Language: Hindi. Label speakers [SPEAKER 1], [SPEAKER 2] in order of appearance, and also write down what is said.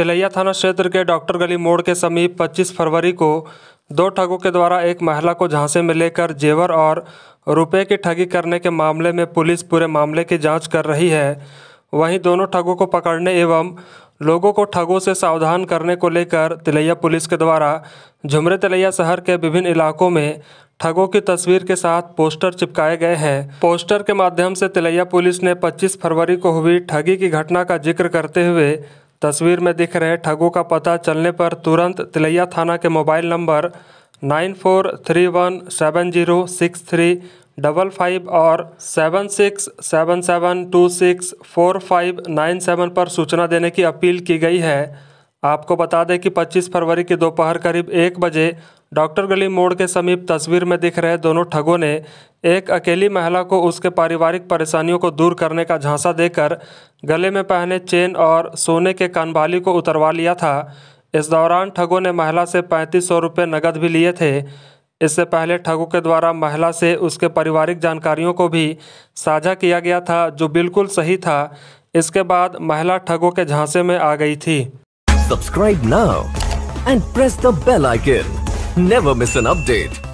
[SPEAKER 1] तिलैया थाना क्षेत्र के डॉक्टर गली मोड़ के समीप 25 फरवरी को दो ठगों के द्वारा एक महिला को झांसे में लेकर जेवर और रुपए की ठगी करने के मामले में पुलिस पूरे मामले की जांच कर रही है वहीं दोनों ठगों को पकड़ने एवं लोगों को ठगों से सावधान करने को लेकर तिलैया पुलिस के द्वारा झुमरे तिलैया शहर के विभिन्न इलाकों में ठगों की तस्वीर के साथ पोस्टर चिपकाए गए हैं पोस्टर के माध्यम से तिलैया पुलिस ने 25 फरवरी को हुई ठगी की घटना का जिक्र करते हुए तस्वीर में दिख रहे ठगों का पता चलने पर तुरंत तिलैया थाना के mobile number nine four three one seven zero six three double five और seven six seven seven two six four five nine seven पर सूचना देने की अपील की गई है आपको बता दें कि 25 फरवरी की दोपहर करीब एक बजे डॉक्टर गली मोड़ के समीप तस्वीर में दिख रहे दोनों ठगों ने एक अकेली महिला को उसके पारिवारिक परेशानियों को दूर करने का झांसा देकर गले में पहने चेन और सोने के कानबाली को उतरवा लिया था इस दौरान ठगों ने महिला से पैंतीस सौ रुपये नकद भी लिए थे इससे पहले ठगों के द्वारा महिला से उसके पारिवारिक जानकारियों को भी साझा किया गया था जो बिल्कुल सही था इसके बाद महिला ठगों के झांसे में आ गई थी subscribe now and press the bell icon never miss an update